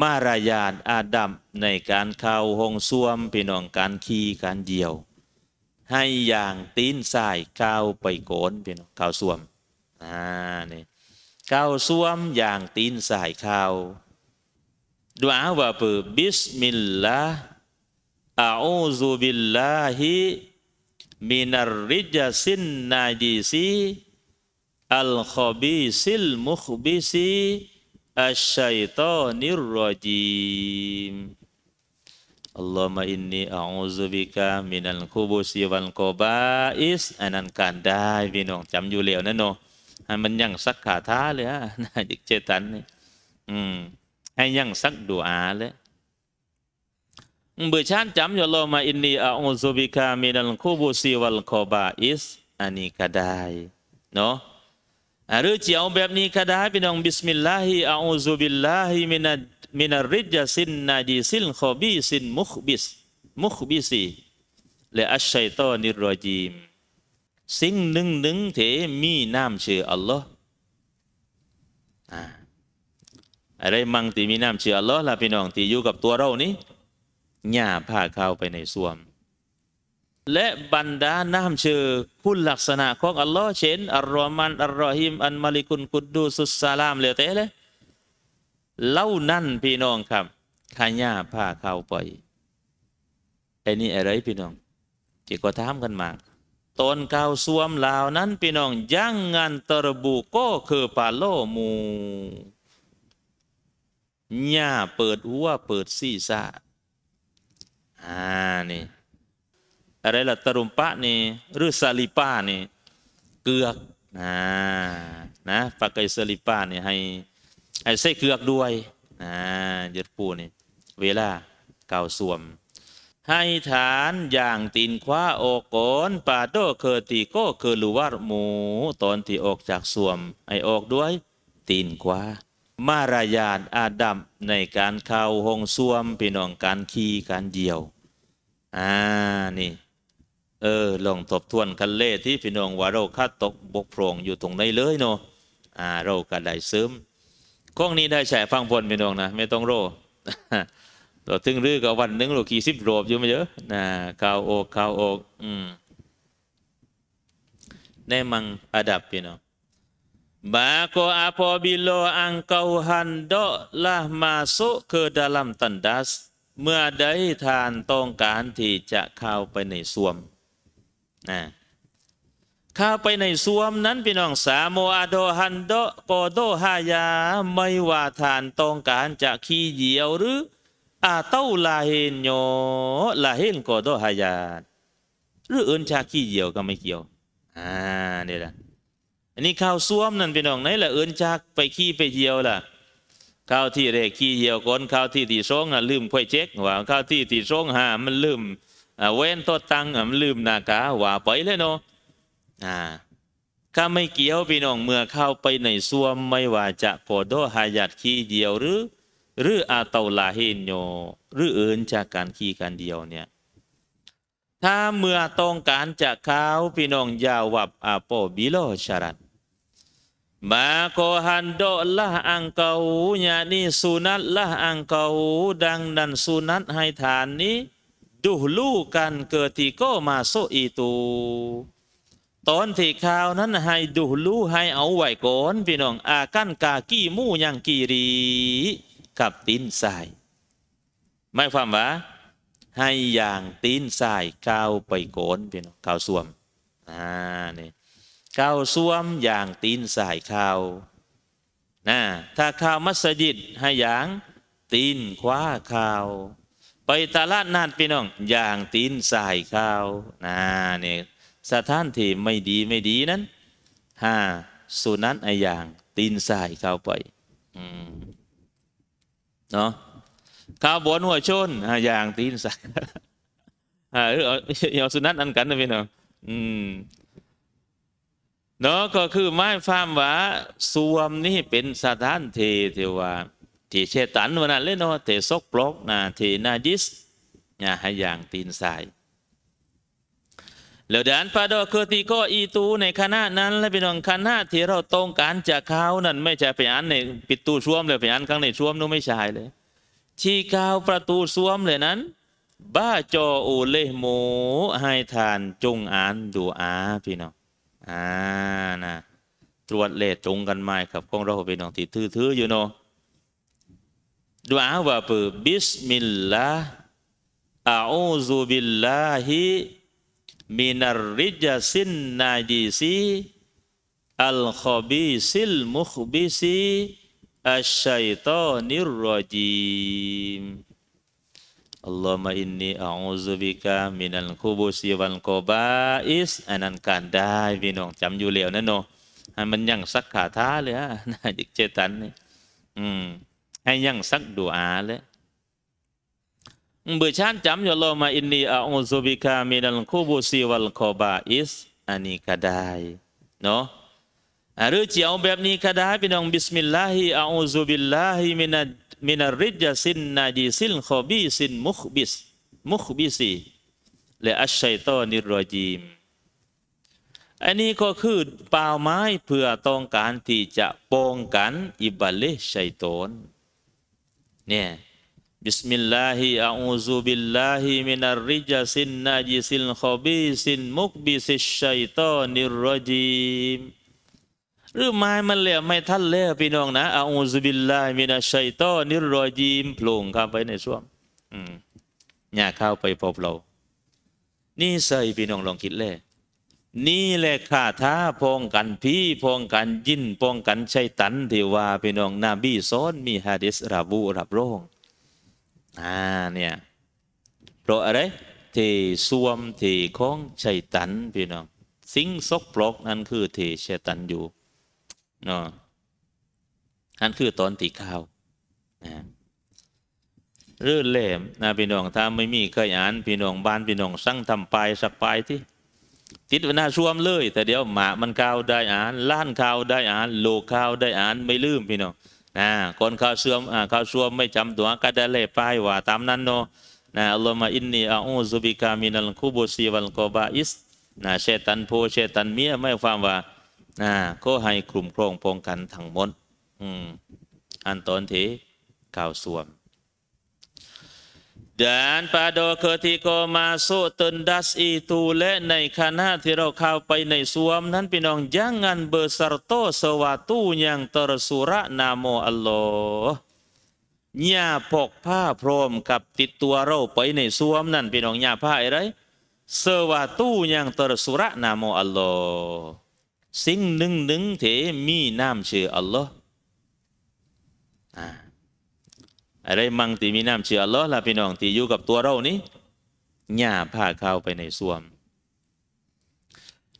มารยาทอาดัมในการเข้าห้องส้วมพี่น้องการขี่การเดียว ให้อย่าง ตีน สายเข้าไปโกนพี่น้องเข้าส้วมอ่านี่เข้าส้วม อย่าง ตีน สายเข้าดูอาว่าปืบิสมิลลาห์อาอูซุบิลลาฮิมินาริจสินนาจิซีอัลอบิซิล มุคบิซี asyaitonir rajim Allahumma inni a'udzubika minal khubusi wal qaba'is อันนั้นการได้พี่น้องจำอยู่แล้วนะเนาะให้มันยังสักขาท้าเลยฮะนายเจตันนี่อืมให้ยังสักดูอาเลยบุชันจำอยู่ลมาอินนีอาอุซุบิกามินัลคูบุซีวัลคอบาอิสอันนี้ก็ได้เนาะหรือจะเอาแบบนี้ก็ได้ พี่น้อง บิสมิลลาฮิอาอูซุบิลลาฮิมินัมินาริจสินนาดีสินขอบีสินมุขบิสมุขบิสีและอัชชัยตอนิรอจีม สิ่งหนึ่งหนึ่งเถมีน้ำเชื่อ อัลลอฮ์อะไรมั่งตีมีน้ำเชื่อ อัลลอฮ์ล่ะพี่น้องตีอยู่กับตัวเรานี้หญ้าผ้าเข้าไป ในส้วมและบรรดาน้มชื่อ คุณลักษณะ ของ อัลลอฮ์เช่นอัลรอมันอัลรอฮิมอันมาลิกุนกุดดูสุสซาลามเหลือแต่เลยเล่านั่นพี่น้องครับขาย่าผ้าเขาไปไอ้นี่อะไรพี่น้องจีก็ถามกันมาตอนเกาสวมลาวนั้นพี่น้องยังงานตระบุก็คือปาโลมูหญ้าเปิดหัวเปิดซี่ซ่าอ่านี่อะไรล่ะตรุมปะนี่หรือซาลิป้านี่เกือกนะนะปากไอซาลิป้านี่ให้ให้ใส่เกือกด้วยนะยึดปูนี่เวลาเก่าสวม ให้ฐานอย่างตีนคว้าโอกอนปาโดเคอตีโกเคอลูวาดหมู ตอนที่ออกจากสวมไอออกด้วยตีนคว้า มารายาทอาดัมในการเข้าห้องส้วมพี่น้องการขี่การเดียว อ่านี่เออ ลองทบทวนคันเล่ที่พี่น้อง ว่าเราคาดตกบกพร่องอยู่ตรงไหนเลยเนาะอ่า เราก็ได้ซึมข้องนี้ได้แช์ฟังพลพี่น้องนะ ไม่ต้องโรตัวถึงรื้อกับวันหนึ่งโลกี่สิบโรบอยู่ไม่เยอะนะข่าวโอกข่าวโอก อืมในมังอาดับพี่น้องบาโกอาพอบิโลอังเกาฮันโดละมาสุเคดาลัมตันดัสเมื่อใดทานต้องการที่จะเข้าไปในส่วมนะข้าไปในสวมนั้นพี่น้องสาโมอาโดฮันโดโกโดฮายา ไม่ว่าทานต้องการจะขี้เหียวหรืออาเต้าลาเฮนโยลาเฮนโกโดฮายา หรือเอ่นชาขี้เหียวก็ไม่เกี่ยวอ่านี่แหละอันนี้ข้าวซ้วมนั่นพี่น้องไหนละเอินชากไปขี้ไปเหี่ยวล่ะข้าวที่เรกขี้เหี่ยวก้นข้าวที่ตี่สอง่ะลืมค่อยเช็คว่าข้าวที่ตี่สองหามันลืมเว้นตัวตังลืมนากาว่าไปเลยเนาะอข้าไม่เกี่ยวพี่น้องเมื่อเข้าไปในซ่วมไม่ว่าจะโดหายัดขี้เดียวหรือหรืออาเตาลาเฮนโยหรืออื่นจากการขี้กันเดียวเนี่ย ถ้าเมื่อต้องการจะเข้าพี่น้องยาวับอาโปบิโลชารัตมาโ a ฮันโดละอังเก k ญา y ี k n i sunatlah engkau dan dan sunat hai นน a n ดูลูกันเกิดที่ก็มาโซอีตู ตอนที่ข่าวนั้นให้ดูลูให้เอาไว้ก่อนพี่น้อง อากันกากี้มู่ยังกีรี กับตินสายไม่ความว่า ให้อย่างตินสายข้าวไปก่อนพี่น้องข้าวสวมอ่านี่ข้าวสวมอย่างตินสายข้าวนะถ้าข้าวมัสยิดให้อย่างตินคว้าข้าวไปตลาดนานพี่น้องอย่างตีนสายข้าวนะเนี่ยสถานที่ไม่ดีไม่ดีนั้นห้าสุนันไออย่างตีนสายข้าวไปเนาะข้าวบนหัวชน อย่างตีนสายฮะอเอาสุนันอันกันนะพี่น้องอืมเนาะก็คือไม้ฟามว่า สวมนี่เป็นสถานท่ทเทวาที่เชตันวันนั้นเล่นเนาะทีซกปลอกนะที่นาจิสนะให้อย่างตีนสายแล้วเดันปาดอคือตีก็อีตูในคณะนั้น และเป็นองคณะที่เราต้องการจะเขานั่นไม่ใช่ไปอันในปิดตู้ช่วมเลยไปอันข้างในช่วมนู้นไม่ใช่เลยที่กาวประตูช่วมเลยนั้น บ้าจออูเลหมู ให้ทานจงอ่านดูอาพี่น้องอ่านะตรวจเลจงกันไหมครับของเราพี่น้องที่ทื่อๆอยู่เนาะ du'a wa apa? Bismillah a'udzu billahi minar rijasin najisi al khabisil mukhbisi asyaitonir rajim Allahumma inni a'udzubika minal kubusi wal qaba'is อันนั้นการได้พี่น้องจำอยู่แล้วนะเนาะมันยังสักขาท้าเลยฮะนาจิกเจตันนี่อืม ให้ยังสักดูอาเลยบุชันจำยลมาอินนีอาอุซุบิกามีนัลคูบุซีวัลคอบาอิสอันนี้ก็ได้เนาะหรือจะเอาแบบนี้ก็ได้พี่น้องบิสมิลลาฮิอาอุซุบิลลาฮิมินัมินาริจสินนาจีสินคอบีสินมุขบิสมุขบิสีและอัชชัยตอนิรอจีมอันนี้ก็คือป่าไม้เพื่อต้องการที่จะป้องกันอิบาลิชัยตอนเนี่ยบิสมิลลาฮิอาอูซุบิลลาฮิมินัรริจซินนาจิซินขอบิซินมุกบิซิชัยตอนิรจีมหรือไม้มันเล่ยมไม่ท่านเล่พี่น้องนะอาอูซุบิลลาฮิมินาชัยตอนิรจีมพลงข้าไปในช่วงอืมหน้าเข้าไปพบเรา นี่ใส่พี่น้องลองคิดเล่นี่แหละค่ะท้าพองกันพี่พองกันยินพองกันชัยตันที่ว่าพี่น้องนาบีซ้อนมีฮะดิษระบุรับรองอ่าเนี่ยเพราะอะไรที่ซวมที่ของชัยตันพี่น้อง สิ่งซกปลกนั่นคือที่ชัยตันอยู่เนาะนั่นคือตอนตีข้าวนะเรื่อเล่มนะพี่น้องถ้าไม่มีเคยอ่านพี่น้องบ้านพี่น้องสั่งทำปลายสักปลายที่ติดวหน้าช่วมเลย แต่เดี๋ยวหมามันข้าวได้อ่าน ล้านข้าวได้อ่านโลข้าวได้อ่านไม่ลืมพี่น้องนะคนข้าวเสื่อมอ่าข้าวช่วมไม่จำตัวก็ได้เล่ป้ายว่าตามนั้นเนาะนะอัลลอฮฺมาอินนีอาอูซุบิกามินัลคูบุซีวัลกอบาอิสนะเชตันโพเชตันเมียไม่ความว่านะก็ให้กลุ่มโครงป้องกันทั้งหมดอืมอันตอนที่ข่าวส่วม Dan pada ketika masuk tendas itu le naik k ในขณะที่เ a าเข้าไ naik suam ้ a n pinong jangan berserta sesuatu yang tersurat nama Allah nya pok pa prom kap tit ิดตัวเราไปในสวมนั้นพี่น้ n งอย่าผ้าอะไร sesuatu yang tersurat nama Allah สิ่งหนึ่งหนึ่งที่มีนามชื่อ Allah อ่าอะไรมั่งตีมีน้ำเชื่อล้อละพี่น้องตีอยู่กับตัวเรานี้หญ้าผ้าเข้าไปในส้วม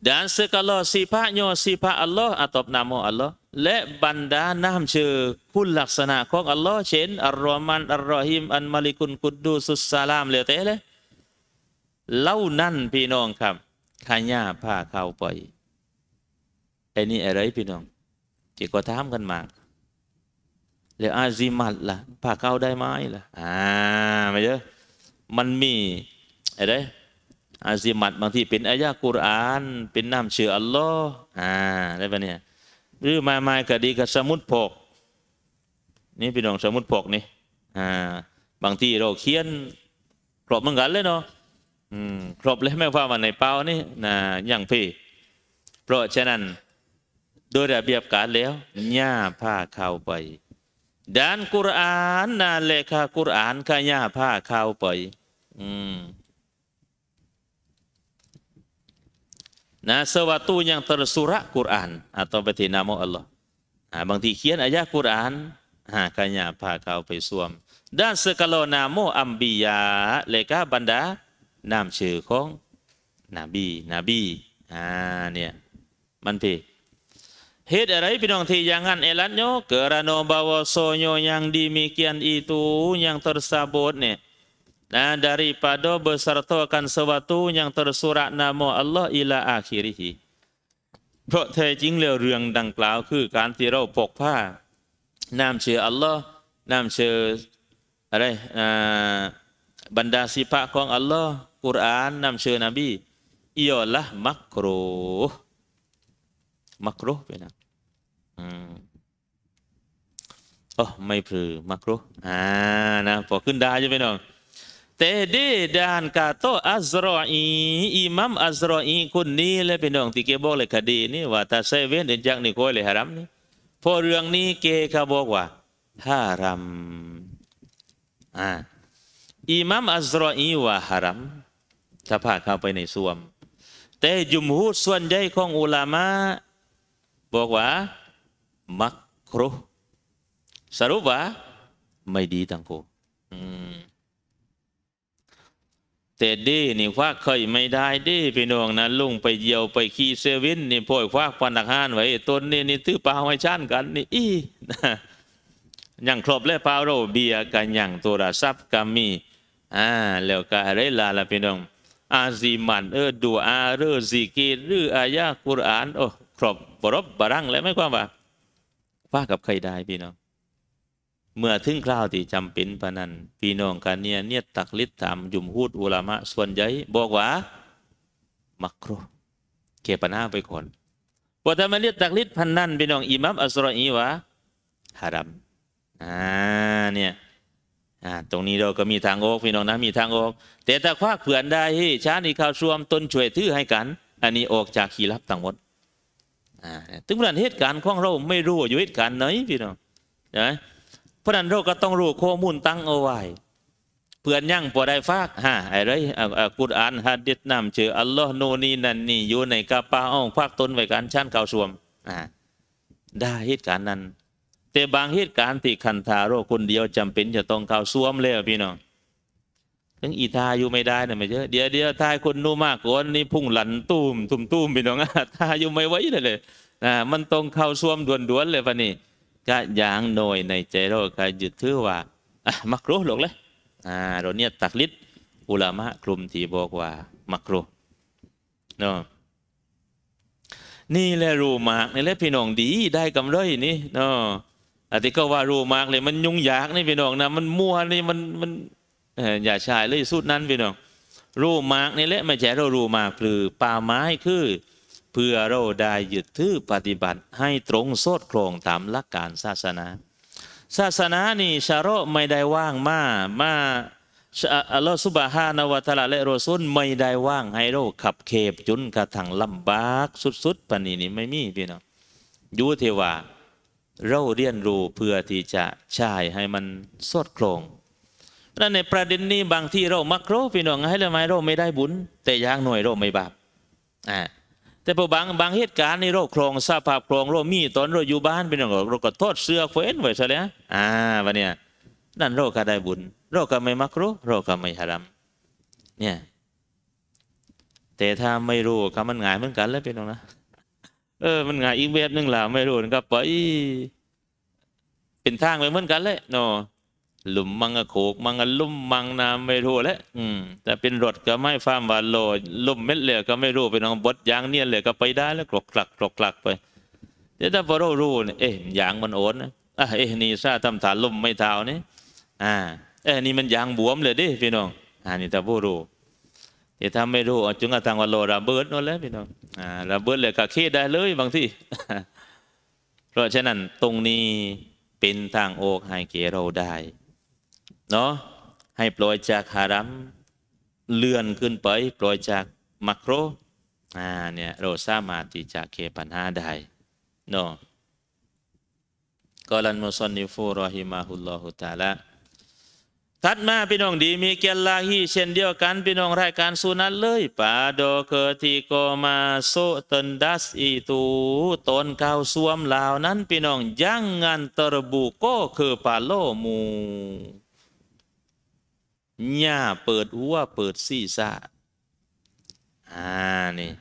ด d กัล e g สีพระโยสีพระอัลลอฮ์อัตบนามออัลลอฮ์และบรรดาน้ำเชื่อคุณลักษณะของอัลลอฮ์เช่นอัลรอมันอัลรอฮิมอันมาลิกุนกุดดูสุสซาลามเลอแต่เลยเล่านั่นพี่น้องครับขาย่าผ้าเข้าไปไอ้นี่อะไรพี่น้อง ที่ก็ถามกันมาหรืออาซิมัดล่ะผ่าเก้าได้ไหมล่ะอ่าไม่เยอะมันมี อะไรอาซิมัดบางทีเป็นอายะกุรอานเป็นน้ำเชื่ออัลลอฮ์อ่าได้ปะเนี่ยหรือมาไม่ก็ดีกับสมุดพกนี่พี่น้องสมุดพกนี่อ่าบางทีเราเขียนครบเหมือนกันเลยเนาะอืมครบเลยแม้ว่ามันในเป้านี่นะอย่างพี่เพราะฉะนั้นโดยระเบียบการแล้วย่าผ้าเข้าไปดันกุรานนาเลคากุรานขย่าผ้าเข้าไปอืมนะ hmm. sesuatu yang tersurat Quran atau berarti nama Allah. Ha, bang tikian aja Quran, ha, kanya apa kau pergi suam. Dan sekalau nama Ambiya, leka benda nama syukong Nabi, Nabi. Ha, ni, ya. mana pergi? Hid arai pinong ti jangan elatnyo kerana bawa sonyo yang demikian itu yang tersabut ni. Nah daripada beserta akan sesuatu yang tersurat nama Allah ila akhirih. Pok teh jing le ruang dang klau kue kan ti rau pok pa. Nam cie Allah, nam cie arai uh, benda sifat kong Allah, Quran, nam cie Nabi. Iyalah makruh. มักรู้ไปนะอืมอ๋อไม่พือมักรู้อ่านะพอขึ้นดาจะไปน้องแต่ดีดานกาโตอัจรออี อิมัมอัจรออีคนนี้เลยไปน้องที่เกบอกเลยคดีนี่ว่าถ้าเซเว่นเดินจากนี่ก็เลยฮารามนี่ พอเรื่องนี้เกเขาบอกว่าฮารามอ่า อิมัมอัจรออีว่าฮารามถ้าพาเข้าไปในส่วม แต่จุมฮูส่วนใหญ่ของอุลามะบอกว่ามักครุสรุปว่าไม่ดีทั้งคู่แต่ดีนี่ควักเคยไม่ได้ ดี พี่น้องนะลุงไปเยี่ยวไปขี่เซเว่นนี่พ่อยควักันักฮานไว้ต้นนี่นี่ตื้อเปล่าไม่ชั้นกัน นี่อีอย่างครบแลเปล่าเราเบียกันอย่างตัวรซัพ์กันมี อ่าแล้วก็อะไรล่ะล่ะพี่น้องอาซีมันเออดูอาเรอซิกีหรืออายะคุรานโอ้ครอบบรบบารังและไม่ความว่าว่ากับใครได้ พี่น้อง เมื่อถึงคราวที่จำเป็นปนันพี่น้องกันเนี่ยเนี่ยตักลิดถามยุมพูดอุลามะส่วนใหญ่บอกว่า มักครเกปนาไปก่อนพอทำมาเนี่ยตักลิดพันนั่นพี่น้องอิมัมอัสรออีวะฮารัมอ่าเนี่ยอ่าตรงนี้เราก็มีทางออก พี่น้องนะมีทางออกแต่ถ้าควักเผื่อนได้ช้านี่ข่าวชวมตนช่วยทื่อให้กัน อันนี้ออกจากขีรับต่างหมดถึงขนาดเหตุการณ์ของเราไม่รู้ อยู่เหตุการณ์ไหนพี่น้องนะเพราะนั้นเราก็ต้องรู้ข้อมูลตั้งเอาไว้เพื่อนยั่งปอได้ฟากฮะไอ้ไรกุรอานฮะดิษนำเชื่ออัลลอฮ์โนนีนันนี่อยู่ในกาปาอ้องฟากตนไว้การชั้นเก่าสวมอ่าได้เหตุการณ์นั้น แต่บางเหตุการณ์ที่คันธาโรคนเดียว จำเป็น จะต้องเข่าสวมแล้วพี่น้องยังอีทาอยู่ไม่ได้นะไม่ใช่เดี๋ยวเดี๋ยวทายคนนู้มากกว่านี่พุ่งหลันตุ้มตุ้มตุ้มไปน้องทายอยู่ไม่ไหวเลยนะมันตรงเข้าซ่วมด่วนๆ เลยปะนี่ก็อย่างหน่อยในใจเราก็หยุดถือว่าอ่ะมักรู้หลกเลย อ่าเราเนี่ยตักลิดอุลามะกลุ่มที่บอกว่า มักรู้เนาะนี่แหละรูมากนี่แหละพี่น้องดีได้กำไรนี่เนาะอัิ่ก็ว่ารูมากเลย มันยุ่งยากนี่พี่น้องนะมันมัวนี่มันมันอย่าชายเลยสุดนั้นพี่น้องรูมากนี่แหละไม่ใช่เรารูมากหรือป่าไม้คือ เพื่อเราได้หยุดทื่อปฏิบัติให้ตรงโซดโครงตามหลักการศาสนา ศาสนานี่ชาโรไม่ได้ว่างมามาอัลลอฮฺสุบฮานาวะตะละและโรซุนไม่ได้ว่าง ให้เราขับเคบจนกระทั่งลำบาก สุดๆปานนี้นี่ไม่มีพี่น้องยุเทวาเราเรียนรู้เพื่อที่จะใช้ให้มันสดดครงนั่นในประเด็นนี้ บางที่เรามักรูพี่น้องให้ละไมเราไม่ได้บุญแต่ยางหน่วยเราไม่บาปอ่าแต่พอบางบางเหตุการณ์ในโรคครองสภาพครองโรคมีตอนเราอยู่บ้านเป็นอย่างเราก็โทษเสื้อเฟ้นไว้ซะแล้วอ่าวันนี้นั่นโรคก็ได้บุญโรคก็ไม่มักรู้โรคก็ไม่ฮารมเนี่ย แต่ถ้าไม่รู้ ก็มันง่ายเหมือนกันแล้วเป็นอย่างนะเออมันง่ายอีกแบบหนึ่งล่ะไม่รู้ก็ไป เป็นทางไปเหมือนกันเลยเนาะหลุมมังกะโขกมังกะลุ่มมังนามไม่รู้แล้วอืม แต่เป็นรถก็ไม่ฟ้ามวานโลลุ่มเม็ดเหลือก็ไม่รู้ไปน้องบดยางเนี่ยเหลือก็ไปได้แล้วกรอกกลักกรอกกลักไป เดี๋ยวถ้าพอเรารู้เนี่ยเอ๊ะยางมันโอนนะอ่ะเอ๊ะนี่ซาทำฐานลุ่มไม่เท้านี่อ่าเอ๊ะนี่มันยางบวมเลยดิพี่น้อง อ่านี่ถ้าผู้รู้แต่ถ้าไม่รู้จุงกระทางวานโลระเบิดนั่นแหละพี่น้องอ่าระเบิดเหลือก็เคได้เลย บางที่เพราะฉะนั้นตรงนี้เป็นทางโอกให้เกเราได้เนาะให้ปล่อยจากฮารัมเลื่อนขึ้นไปปล่อยจากมักโรอ่าเนี่ยเราสามารถที่จะเคปัญหาได้เนาะกอลันมุซอนนิฟูรอฮิมาฮุลลอฮุตาละถัดมาพี่น้องดีมีเกลลาฮีเช่นเดียวกัน พี่น้อง รายการสุนัตเลยปาโดเอทีโกมาโซตันดัสอีตูตนเกาสวมลาวนั้นพี่น้องยังงานตรบุก็คือปาโลมูหญ้าเปิดหัวเปิดซี่ซ่าอ่านี่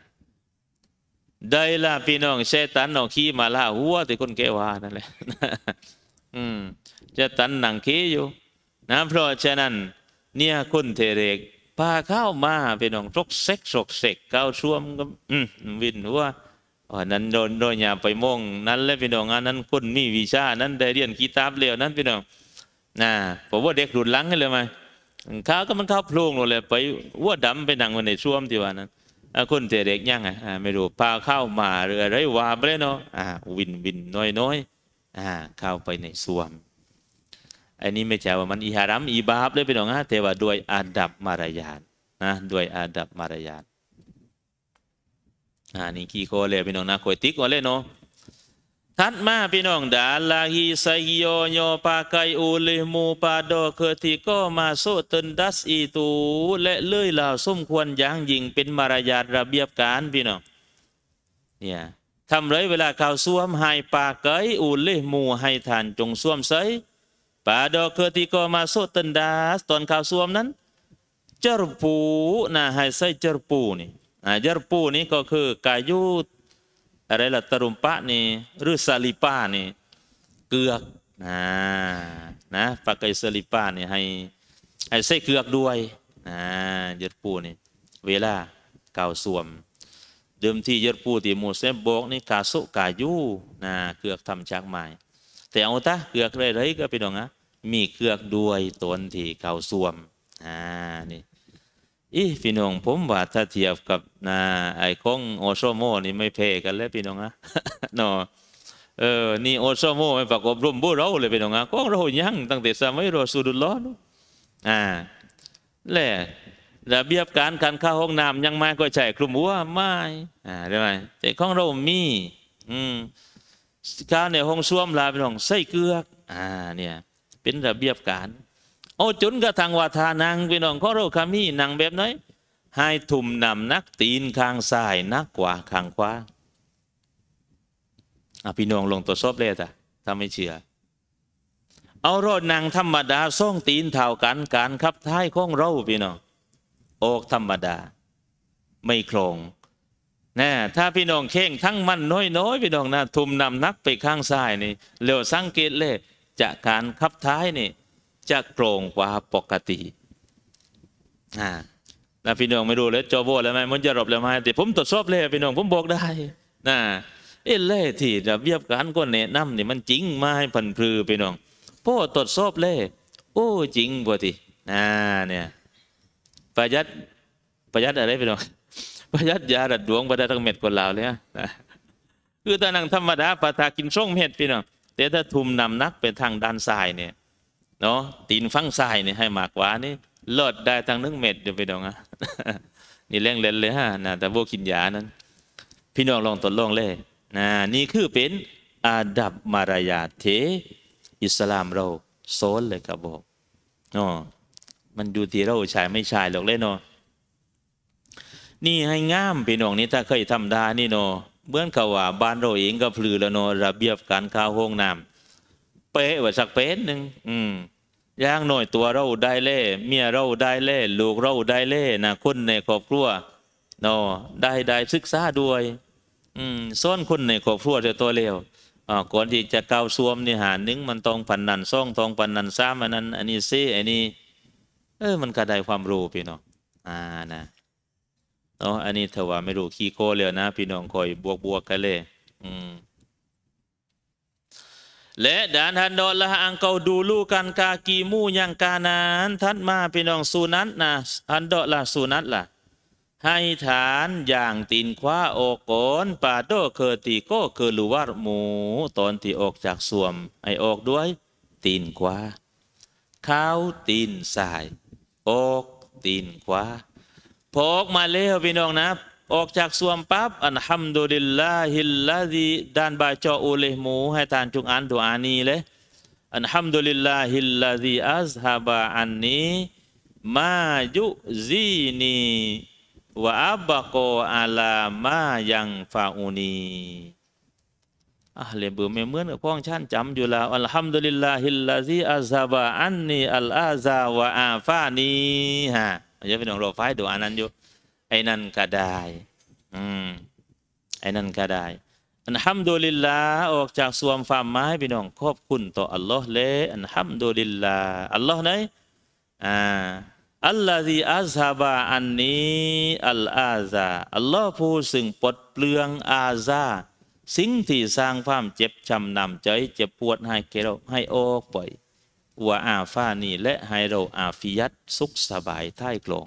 ได้ละพี่น้องเชตันนองขี้มาล่า หัวที่คนแกวานั่นแหละอืมจะตันหนังขี้อยู่ นะ เพราะฉะนั้น เนี่ยคนเทเรกพาเข้ามาพี่น้องรกเซ็กรกเซ็กเก้าช่วมก็อืมวินหัวอันนั้นโดนโดนอย่าไปมง นั้นแล้วพี่น้องอันนั้น คนมีวีชานั้น ได้เรียนกีตาร์เร็วนั้น พี่น้องนะผมว่าเด็กรุ่นหลังกันเลยไหมข้าก็มันเข้าโพลงเลยไปวัวดำไปนั่งมันในช่วมที่ว่านั้นคนเจเด็กยังไงไม่รู้พาเข้ามาหรืออะไรว่าไปเลยเนาะวินวินน้อยน้อยเข้าไปในส่วม อันนี้ไม่ใช่ว่ามันอิหารัมอีบาบเลยไปหนองฮะแต่ว่าด้วยอาดับมารยาทนะด้วยอาดับมารยาทอ่านี่กี้โคเลยไปหนองนะคอยติ๊กว่าเลยเนาะทัดมาพี่น้องดาลาฮีไซโยโยปาไกอูลิมูปาโดเคติก็มาโซตินดัสอีตู และเลื่อยเหล่าส้มควรอย่างยิ่งเป็นมารยาทระเบียบการพี่น้องเนี่ยทำไรเวลาข่าวซวมให้ปาไกอูลิมูให้ทาน จงสวมใสปาโดเคติก็มาโซตินดัสตอนข่าวซวมนั้น เจรปูนะให้ใส่เจรปูนี่เจรปูนี่ก็คือกายุอะไรล่ะตรุมปะนี่หรือซาลิป้านี่เกลือกนะนะปากไกซาลิป้านี่ให้ ให้ใส่เกลือกด้วยนะยศปูนี่เวลาเก่าสวม เดิมที่ยศปูที่มูเซมบอก นี่กาสุกายูนะเกลือกทำจากไม้แต่เอาตะเกลือกไรยเลยก็ไปดองนะมีเกลือกด้วยตนที่ เก่าสวมอ่านี่อีพี่น้องผมว่าถ้าเทียบกับนาไอ้ของโอโซโม นี่ไม่เพกันเลยพี่น้องนะเนาะเออนี่โอโซโมไม่ประกอบร่วมบุเราเลยพี่น้องนะของเรายัง ตั้งแต่สมัยเราสุดุล้อนอ่าแลละระเบียบการการข้าห้องน้ำยังไม่ก็ใช่คลุมหัวไม่อ่าได้ไหมแต่ของเรามี อืมการในห้องส้วมลาพี่น้องใส่เกลืออ่าเนี่ยเป็นระเบียบการโอจุนกระทางวาทานัง พี่น้องข้อโรคามีนังแบบน้อยให้ทุ่มนำนักตีนคางทรายนักกว่าคางขวาอพี่น้องลงตัวซบเลยจ้ะถ้าไม่เชื่อเอารถนางธรรมดาส่งตีนเท่ากัน การขับท้ายของเราพี่น้องออกธรรมดา ไม่โครงนะถ้าพี่น้องเข่ง ทั้งมันน้อยๆพี่น้องนะทุ่มนำนักไปข้างซ้ายนี่เร็วสังเกตเลยจากการขับท้ายนี่จะโปร่งกว่าปกติน่านะพี่น้องไม่ดูเลยจอโบแล้วไหมมันจะรบแล้วไหมแต่ผมตรวจสอบเลยพี่น้องผมบอกได้นะเอ้เล่ที่ระเบียบการก็แนะนำนี่มันจริง มาให้พันพือพี่น้องพ่อตรวจสอบเล่โอ้จริงบ่ทีนะาเนี่ยประหยัดประหยัดอะไรพี่น้องประหยัดยาดัดดวงประหยัดทั้งเม็ดคนลาวเลยนะคือตอนังธรรมดาปะทากินช่องเม็ดพี่น้องแต่ถ้าทุ่มนำนักไปทางด้านทรายเนี่ยเนาะตีนฟังทรายนี่ให้หมากหวานนี่เลิศได้ตั้งนึงเม็ดเดี๋ยวไปดองอ่ะนี่เร่งเล่นเลยฮะนะแต่โวกินยานั้น พี่น้องลองตดลองเลยนะนี่คือเป็นอาดับมารยาเท อิสลามเราโซนเลยครับบอกอ๋อมันดูที่เราชายไม่ชายหรอกเลยเนาะนี่ให้งามพี่น้องนี่ถ้าเคยทำได้นี่เนาะเบื้องกว่าบ้านเราเองก็พลือแล้วเนาะระเบียบการข้าวห้องน้ำเป๊ะว่าสักเป๊ะหนึ่งอืมย่างหน่อยตัวเราได้เล่เมียเราได้เล่ลูกเราได้เล่นะคนในครอบครัวเนาะได้ได้ศึกษาด้วย อืมซ่อนคนในครอบครัวจะตัวเร็วอ่ก่อนที่จะเกาซวมนี่หาหนึ่งมันต้องผันนันซ่องตองผันนันซ้ำอันนั้นอันนี้ซีอันนี้เออมัน ก็ได้ความรู้พี่น้องอ่านะเนาะอันนี้เถอะว่าไม่รู้ขี้โคเลยนะพี่น้องคอยบวกบวกกันเลย อืมและดานฮันดอละอังเกาดูลูกันกากีมูยังกานานทัดมาพี่น้องสุนัตนะฮันดอละสุนัตละให้ฐานอย่างตีนคว้าโอกอนปาโดเคอตีโกเคอลูวารหมูตอนที่ออกจากสวมไอออกด้วยตีนคว้า ข้าวตีนสายออกตีนคว้าพกมาแล้วพี่น้องนะออกจากสวมปับอันฮัมดุลิลลาฮิลลาดีดานบาจออุลิหมูให้ท่านจงอ่านดูอานีเลยอันฮัมดุลิลลาฮิลลาดีอัซฮะบะอันนี้มายุซีนีวะอับบะโกอัลามายังฟาอูนีอ่ะเลยบื่อไม่เหมือนกับพ่องชั้นจำอยู่แล้วอัลฮัมดุลิลลาฮิลลาซีอัซาบะอันนีอัลอาซาวะอาฟานีฮะอันนี้เป็นของเราไฟดูอันนั้นอยู่ไอ้นั่นก็ได้ อืม ไอ้นั่นก็ได้ อันฮัมดุลิลลาออกจากสวมฝ้าไม้พี่น้อง ขอบคุณ ต่ออัลลอฮ์เลย อันฮัมดุลิลลาอัลลอฮ์ไหนอ่าอัลลอฮีอัซฮาบะอันนี้อัลอาซาอัลลอฮ์ผู้ซึ่งปลดเปลืองอาซา สิ่งที่สร้างความเจ็บช้ำนำใจเจ็บปวดให้เกลให้ออกไปว่าอาฟานีและให้เราอาฟิยัต สุขสบายท่ายกลอง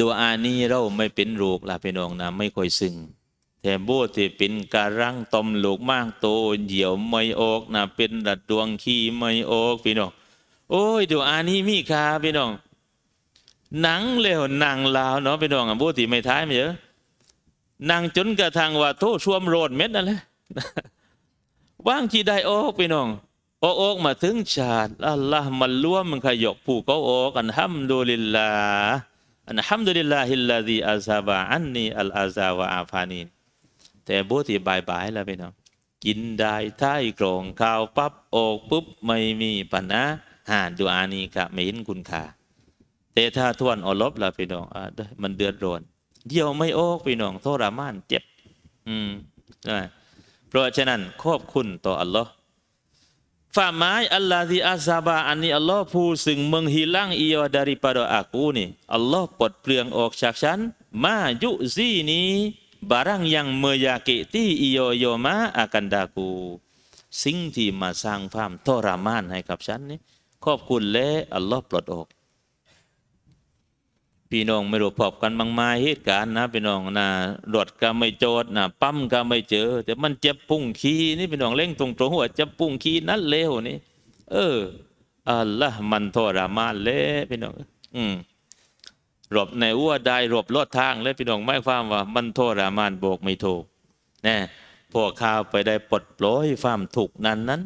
ดูอานี้เราไม่เป็นลูกละพี่น้องนะ ไม่ค่อยซึ้งแต่โบที่เป็นการังตมลูกมากโต เหี่ยวไม่ออกนะ เป็นดัดดวงขี้ไม่ออกพี่น้อง โอ้ยดูอานี้มีคาพี่น้อง หนังเลวหนังลาวเนาะพี่น้องอะโบที่ไม่ท้ายไม่เยอะนางจนกระทั่งว่าโทษช่วมโรดเม็ดนั่นแหละว่างที่ได้ออกพี่น้องโอโอกมาถึงชาติอัลลอฮ์มันร่วมมันขยกผูกเขาโอกันห้ำดูลิลลาอันฮัมดุลิลลาฮิลลาดีอาซาบะอันนีอัลอาซาวะอาฟานี แต่บูต่บายบายแล้วพี่น้อง กินได้ท้ายกรงข้าวปั๊บออกปุ๊บไม่มีปัญหาหาดูอานี้ครไม่เห็นคุณค่า แต่ถ้าทวนอลบละพี่น้องมันเดือดร้อนเดียวไม่ออกพี่น้องทรมานเจ็บ อืมเพราะฉะนั้นขอบคุณต่ออัลลอฮ์า Famai a l l a d า i azaba anni Allah ผู้ซึ่งมึงหิลั่งอีวา a r ป p a d a aku นี่ Allah ปลดเปลืองออกจากฉันมายุซีนี barang yang menyakiti iyo yoma akan daku สิ่งที่มาสร้างความทรมานให้กับฉันนี่ขอบคุณและอัลลอฮ์ปลดออกพี่น้องไม่รู้พบกันบางมาเหตุการณ์นะพี่น้องนะรถก็ไม่โจดนะปั๊มก็ไม่เจอ แต่มันเจ็บพุ่งขี้นี่พี่น้องเล่งตรงตรงหัวเจ็บพุ่งขี้นั่นเลวนี่เอออัลลอฮ์มันทรมานเลยพี่น้องอืมรบในอ้วได้รบลดทางเลยพี่น้องไม่ความว่า มันทรามานโบกไม่ถูกนี่พวกข้าวไปได้ปลดปล่อยความถูกนั้นนั้น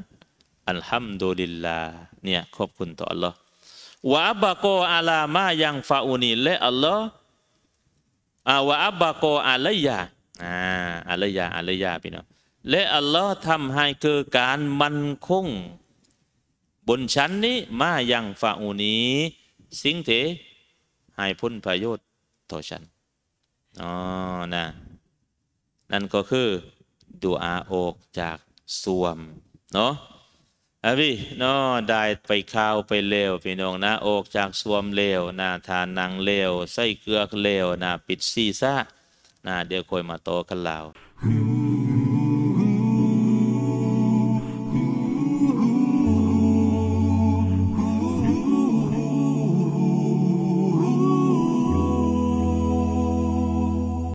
อัลฮัมดุลิลลาเนี่ย ขอบคุณต่ออัลลอฮ์วะบะโกอาลามายังฟาอูนีเลอัลลอฮ์วะบะโกอาลัยยาอ่าอาลัยยาอาลัยยาพี่น้องและ อัลลอฮ์ทำให้เกิดการมันคงบนชั้นนี้ มาอย่างฟาอูนี สิ่งเถให้พ้นประโยชน์ต่อฉันอ๋อนะนั่นก็คือดูอาออกจากสวม เนาะอาพี่น้อได้ไปข้าวไปเลวพี่น้องนะออกจากสวมเลวนาทานนางเลวไส้เกลือเลวนาปิดซีซ่านาเดี๋ยวคอยมาโตกันแล้ว